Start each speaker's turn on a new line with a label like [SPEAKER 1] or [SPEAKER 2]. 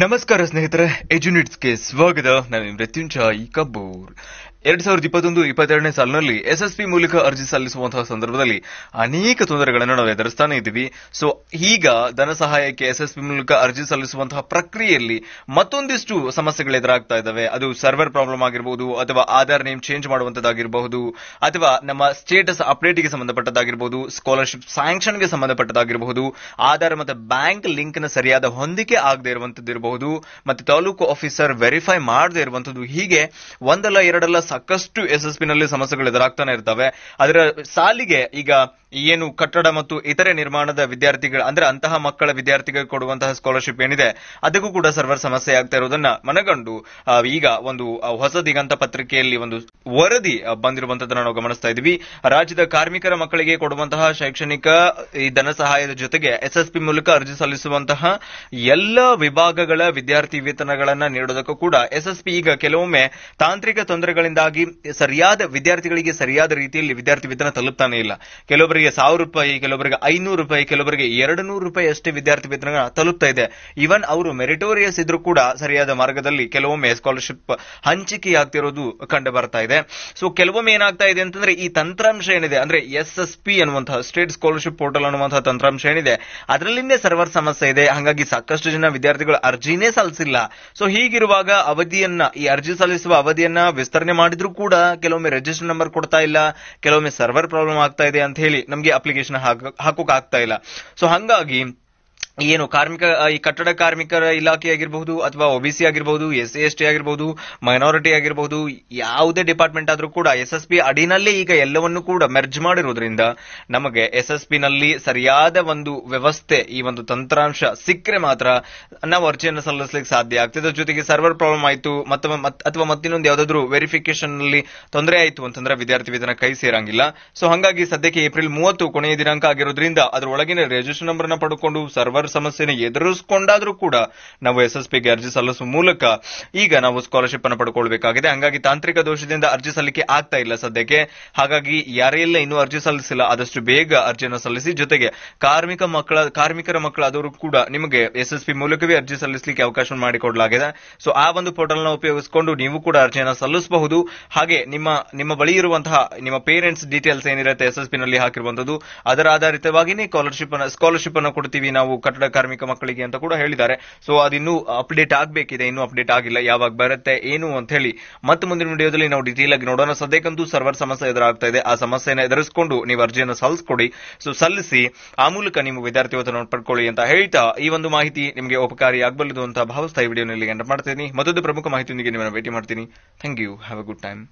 [SPEAKER 1] ನಮಸ್ಕಾರ ಸ್ನೇಹಿತರೆ ಎಜುನಿಟ್ಸ್ಗೆ ಸ್ವಾಗತ ನಾನು ಮೃತ್ಯುಂಜಯ್ ಕಬೂರ್ ಎರಡ್ ಸಾವಿರದ ಇಪ್ಪತ್ತೊಂದು ಇಪ್ಪತ್ತೆರಡನೇ ಸಾಲಿನಲ್ಲಿ ಎಸ್ಎಸ್ಪಿ ಮೂಲಕ ಅರ್ಜಿ ಸಲ್ಲಿಸುವಂತಹ ಸಂದರ್ಭದಲ್ಲಿ ಅನೇಕ ತೊಂದರೆಗಳನ್ನು ನಾವು ಎದುರಿಸ್ತಾನೆ ಇದ್ದೀವಿ ಸೊ ಈಗ ಧನ ಸಹಾಯಕ್ಕೆ ಎಸ್ಎಸ್ಪಿ ಮೂಲಕ ಅರ್ಜಿ ಸಲ್ಲಿಸುವಂತಹ ಪ್ರಕ್ರಿಯೆಯಲ್ಲಿ ಮತ್ತೊಂದಿಷ್ಟು ಸಮಸ್ಯೆಗಳು ಎದುರಾಗ್ತಾ ಇದ್ದಾವೆ ಅದು ಸರ್ವರ್ ಪ್ರಾಬ್ಲಮ್ ಆಗಿರಬಹುದು ಅಥವಾ ಆಧಾರ್ ನೇಮ್ ಚೇಂಜ್ ಮಾಡುವಂತದ್ದಾಗಿರಬಹುದು ಅಥವಾ ನಮ್ಮ ಸ್ಟೇಟಸ್ ಅಪ್ಡೇಟ್ಗೆ ಸಂಬಂಧಪಟ್ಟದ್ದಾಗಿರಬಹುದು ಸ್ಕಾಲರ್ಶಿಪ್ ಸ್ಯಾಂಕ್ಷನ್ಗೆ ಸಂಬಂಧಪಟ್ಟದ್ದಾಗಿರಬಹುದು ಆಧಾರ್ ಮತ್ತು ಬ್ಯಾಂಕ್ ಲಿಂಕ್ನ ಸರಿಯಾದ ಹೊಂದಿಕೆ ಆಗದೇ ಇರುವಂತದ್ದು ಇರಬಹುದು ಮತ್ತೆ ತಾಲೂಕು ಆಫೀಸರ್ ವೆರಿಫೈ ಮಾಡದೇ ಇರುವಂತದ್ದು ಹೀಗೆ ಒಂದಲ್ಲ ಎರಡಲ್ಲ ಸಾಕಷ್ಟು ಎಸ್ ಎಸ್ ನಲ್ಲಿ ಸಮಸ್ಯೆಗಳು ಎದುರಾಗ್ತಾನೆ ಇರ್ತವೆ ಅದರ ಸಾಲಿಗೆ ಈಗ ಏನು ಕಟ್ಟಡ ಮತ್ತು ಇತರೆ ನಿರ್ಮಾಣದ ವಿದ್ಯಾರ್ಥಿಗಳ ಅಂದ್ರೆ ಅಂತಹ ಮಕ್ಕಳ ವಿದ್ಯಾರ್ಥಿಗಳಿಗೆ ಕೊಡುವಂತಹ ಸ್ಕಾಲರ್ಶಿಪ್ ಏನಿದೆ ಅದಕ್ಕೂ ಕೂಡ ಸರ್ವರ್ ಸಮಸ್ಯೆ ಆಗ್ತಾ ಇರೋದನ್ನ ಮನಗಂಡು ಈಗ ಒಂದು ಹೊಸ ದಿಗಂತ ಪತ್ರಿಕೆಯಲ್ಲಿ ಒಂದು ವರದಿ ಬಂದಿರುವಂತದನ್ನ ನಾವು ಗಮನಿಸ್ತಾ ಇದೀವಿ ರಾಜ್ಯದ ಕಾರ್ಮಿಕರ ಮಕ್ಕಳಿಗೆ ಕೊಡುವಂತಹ ಶೈಕ್ಷಣಿಕ ಈ ಧನ ಸಹಾಯದ ಜೊತೆಗೆ ಎಸ್ಎಸ್ಪಿ ಮೂಲಕ ಅರ್ಜಿ ಸಲ್ಲಿಸುವಂತಹ ಎಲ್ಲ ವಿಭಾಗ ವಿದ್ಯಾರ್ಥಿ ವೇತನಗಳನ್ನು ನೀಡುವುದಕ್ಕೂ ಕೂಡ ಎಸ್ಎಸ್ಪಿ ಈಗ ಕೆಲವೊಮ್ಮೆ ತಾಂತ್ರಿಕ ತೊಂದರೆಗಳಿಂದಾಗಿ ಸರಿಯಾದ ವಿದ್ಯಾರ್ಥಿಗಳಿಗೆ ಸರಿಯಾದ ರೀತಿಯಲ್ಲಿ ವಿದ್ಯಾರ್ಥಿ ವೇತನ ತಲುಪ್ತಾನೆ ಇಲ್ಲ ಕೆಲವೊಬ್ಬರಿಗೆ ಸಾವಿರ ರೂಪಾಯಿ ಕೆಲವೊಬ್ಬರಿಗೆ ಐನೂರು ರೂಪಾಯಿ ಕೆಲವರಿಗೆ ಎರಡು ನೂರು ರೂಪಾಯಿ ಅಷ್ಟೇ ವಿದ್ಯಾರ್ಥಿ ವೇತನ ತಲುಪ್ತಾ ಇದೆ ಈವನ್ ಅವರು ಮೆರಿಟೋರಿಯಸ್ ಇದ್ರೂ ಕೂಡ ಸರಿಯಾದ ಮಾರ್ಗದಲ್ಲಿ ಕೆಲವೊಮ್ಮೆ ಸ್ಕಾಲರ್ಶಿಪ್ ಹಂಚಿಕೆಯಾಗ್ತಿರೋದು ಕಂಡು ಬರ್ತಾ ಇದೆ ಸೊ ಕೆಲವೊಮ್ಮೆ ಏನಾಗ್ತಾ ಇದೆ ಅಂತಂದ್ರೆ ಈ ತಂತ್ರಾಂಶ ಏನಿದೆ ಅಂದ್ರೆ ಎಸ್ಎಸ್ಪಿ ಅನ್ನುವಂತಹ ಸ್ಟೇಟ್ ಸ್ಕಾಲರ್ಶಿಪ್ ಪೋರ್ಟಲ್ ಅನ್ನುವಂತಹ ತಂತ್ರಾಂಶ ಏನಿದೆ ಅದರಲ್ಲಿಂದೇ ಸರ್ವರ್ ಸಮಸ್ಯೆ ಇದೆ ಹಾಗಾಗಿ ಸಾಕಷ್ಟು ಜನ ವಿದ್ಯಾರ್ಥಿಗಳು ಅರ್ಜಿನೇ ಸಲ್ಲಿಸಿಲ್ಲ ಸೊ ಹೀಗಿರುವಾಗ ಅವಧಿಯನ್ನ ಈ ಅರ್ಜಿ ಸಲ್ಲಿಸುವ ಅವಧಿಯನ್ನ ವಿಸ್ತರಣೆ ಮಾಡಿದ್ರು ಕೂಡ ಕೆಲವೊಮ್ಮೆ ರಿಜಿಸ್ಟರ್ ನಂಬರ್ ಕೊಡ್ತಾ ಇಲ್ಲ ಕೆಲವೊಮ್ಮೆ ಸರ್ವರ್ ಪ್ರಾಬ್ಲಮ್ ಆಗ್ತಾ ಇದೆ ಅಂತ ಹೇಳಿ ನಮಗೆ ಅಪ್ಲಿಕೇಶನ್ ಹಾಕೋಕ್ ಆಗ್ತಾ ಇಲ್ಲ ಸೊ ಹಂಗಾಗಿ ಏನು ಕಾರ್ಮಿಕ ಈ ಕಟ್ಟಡ ಕಾರ್ಮಿಕರ ಇಲಾಖೆ ಆಗಿರಬಹುದು ಅಥವಾ ಒಬಿಸಿ ಆಗಿರಬಹುದು ಎಸ್ ಸಿ ಎಸ್ ಟಿ ಆಗಿರಬಹುದು ಮೈನಾರಿಟಿ ಆಗಿರಬಹುದು ಯಾವುದೇ ಡಿಪಾರ್ಟ್ಮೆಂಟ್ ಆದರೂ ಕೂಡ ಎಸ್ ಎಸ್ ಪಿ ಅಡಿನಲ್ಲೇ ಈಗ ಎಲ್ಲವನ್ನು ಕೂಡ ಮೆರ್ಜ್ ಮಾಡಿರುವುದರಿಂದ ನಮಗೆ ಎಸ್ ಎಸ್ ಪಿ ನಲ್ಲಿ ಸರಿಯಾದ ಒಂದು ವ್ಯವಸ್ಥೆ ಈ ಒಂದು ತಂತ್ರಾಂಶ ಸಿಕ್ಕರೆ ಮಾತ್ರ ನಾವು ಅರ್ಜಿಯನ್ನು ಸಲ್ಲಿಸಲಿಕ್ಕೆ ಸಾಧ್ಯ ಆಗ್ತದೆ ಜೊತೆಗೆ ಸರ್ವರ್ ಪ್ರಾಬ್ಲಮ್ ಆಯಿತು ಅಥವಾ ಅಥವಾ ಮತ್ತಿನ್ನೊಂದು ಯಾವುದಾದ್ರೂ ವೆರಿಫಿಕೇಶನ್ ನಲ್ಲಿ ತೊಂದರೆ ಆಯಿತು ಅಂತಂದ್ರೆ ವಿದ್ಯಾರ್ಥಿ ವೇತನ ಕೈ ಸೇರಂಗಿಲ್ಲ ಸೊ ಹಾಗಾಗಿ ಸದ್ಯಕ್ಕೆ ಏಪ್ರಿಲ್ ಮೂವತ್ತು ಕೊನೆಯ ದಿನಾಂಕ ಆಗಿರೋದ್ರಿಂದ ಅದರೊಳಗಿನ ಒಳಗಿನ ರಿಜಿಸ್ಟರ್ ನಂಬರ್ನ ಪಡ್ಕೊಂಡು ಸರ್ವರ್ ಸ್ಕಾಲರ್ಶಿಪ್ ಸಮಸ್ಯೆಯನ್ನು ಎದುರಿಸಿಕೊಂಡಾದ್ರೂ ಕೂಡ ನಾವು ಎಸ್ ಅರ್ಜಿ ಸಲ್ಲಿಸುವ ಮೂಲಕ ಈಗ ನಾವು ಸ್ಕಾಲರ್ಶಿಪ್ ಅನ್ನು ಪಡ್ಕೊಳ್ಬೇಕಾಗಿದೆ ಹಂಗಾಗಿ ತಾಂತ್ರಿಕ ದೋಷದಿಂದ ಅರ್ಜಿ ಸಲ್ಲಿಕೆ ಆಗ್ತಾ ಇಲ್ಲ ಸದ್ಯಕ್ಕೆ ಹಾಗಾಗಿ ಯಾರೇ ಇಲ್ಲ ಇನ್ನೂ ಅರ್ಜಿ ಸಲ್ಲಿಸಿಲ್ಲ ಆದಷ್ಟು ಬೇಗ ಅರ್ಜಿಯನ್ನು ಸಲ್ಲಿಸಿ ಜೊತೆಗೆ ಕಾರ್ಮಿಕ ಮಕ್ಕಳ ಕಾರ್ಮಿಕರ ಮಕ್ಕಳಾದವರು ಕೂಡ ನಿಮಗೆ ಎಸ್ಎಸ್ಪಿ ಮೂಲಕವೇ ಅರ್ಜಿ ಸಲ್ಲಿಸಲಿಕ್ಕೆ ಅವಕಾಶ ಮಾಡಿಕೊಡಲಾಗಿದೆ ಸೊ ಆ ಒಂದು ಪೋರ್ಟಲ್ ನ ಉಪಯೋಗಿಸಿಕೊಂಡು ನೀವು ಕೂಡ ಅರ್ಜಿಯನ್ನು ಸಲ್ಲಿಸಬಹುದು ಹಾಗೆ ನಿಮ್ಮ ನಿಮ್ಮ ಬಳಿ ಇರುವಂತಹ ನಿಮ್ಮ ಪೇರೆಂಟ್ಸ್ ಡೀಟೇಲ್ಸ್ ಏನಿರುತ್ತೆ ಎಸ್ ಎಸ್ ನಲ್ಲಿ ಹಾಕಿರುವಂತದ್ದು ಅದರ ಆಧಾರಿತವಾಗಿನೇ ಸ್ಕಾಲರ್ಶಿಪ್ ಸ್ಕಾಲರ್ಶಿಪ್ ಅನ್ನು ಕೊಡ್ತೀವಿ ನಾವು ಕಟ್ಟಡ ಕಟ್ಟಡ ಕಾರ್ಮಿಕ ಮಕ್ಕಳಿಗೆ ಅಂತ ಕೂಡ ಹೇಳಿದ್ದಾರೆ ಸೊ ಅದಿನ್ನು ಅಪ್ಡೇಟ್ ಆಗಬೇಕಿದೆ ಇನ್ನೂ ಅಪ್ಡೇಟ್ ಆಗಿಲ್ಲ ಯಾವಾಗ ಬರುತ್ತೆ ಏನು ಅಂತ ಹೇಳಿ ಮತ್ತೆ ಮುಂದಿನ ವಿಡಿಯೋದಲ್ಲಿ ನಾವು ಡೀಟೇಲ್ ಆಗಿ ನೋಡೋಣ ಸದ್ಯಕ್ಕಂತೂ ಸರ್ವರ್ ಸಮಸ್ಯೆ ಎದುರಾಗ್ತಾ ಇದೆ ಆ ಸಮಸ್ಯೆಯನ್ನು ಎದುರಿಸಿಕೊಂಡು ನೀವು ಅರ್ಜಿಯನ್ನು ಸಲ್ಲಿಸ್ಕೊಡಿ ಸೊ ಸಲ್ಲಿಸಿ ಆ ಮೂಲಕ ನಿಮ್ಮ ವಿದ್ಯಾರ್ಥಿ ವೇತನವನ್ನು ಪಡ್ಕೊಳ್ಳಿ ಅಂತ ಹೇಳ್ತಾ ಈ ಒಂದು ಮಾಹಿತಿ ನಿಮಗೆ ಉಪಕಾರಿ ಆಗಬಲ್ಲದು ಅಂತ ಭಾವಿಸ್ತಾ ಈ ವಿಡಿಯೋನಲ್ಲಿ ಎಂಡ್ ಮಾಡ್ತೀನಿ ಮತ್ತೊಂದು ಪ್ರಮುಖ ಮಾಹಿತಿಯೊಂದಿಗೆ ನಿಮ್ಮನ್ನು ಭೇಟಿ ಮಾಡ್ತೀನಿ thank you have a good time